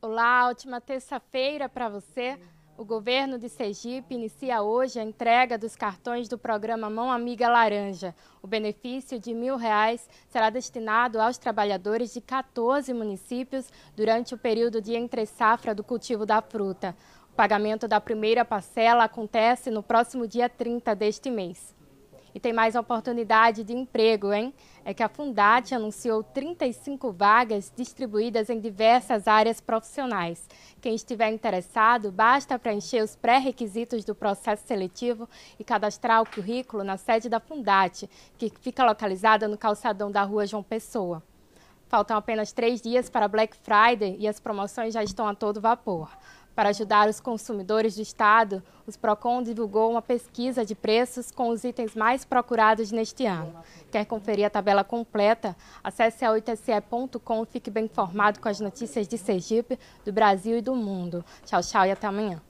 Olá, ótima terça-feira para você. O governo de Sergipe inicia hoje a entrega dos cartões do programa Mão Amiga Laranja. O benefício de mil reais será destinado aos trabalhadores de 14 municípios durante o período de entre-safra do cultivo da fruta. O pagamento da primeira parcela acontece no próximo dia 30 deste mês. E tem mais oportunidade de emprego, hein? É que a Fundat anunciou 35 vagas distribuídas em diversas áreas profissionais. Quem estiver interessado, basta preencher os pré-requisitos do processo seletivo e cadastrar o currículo na sede da Fundat, que fica localizada no calçadão da rua João Pessoa. Faltam apenas três dias para Black Friday e as promoções já estão a todo vapor. Para ajudar os consumidores do estado, os Procon divulgou uma pesquisa de preços com os itens mais procurados neste ano. Quer conferir a tabela completa? Acesse a oitce.com e fique bem informado com as notícias de Sergipe, do Brasil e do mundo. Tchau, tchau e até amanhã.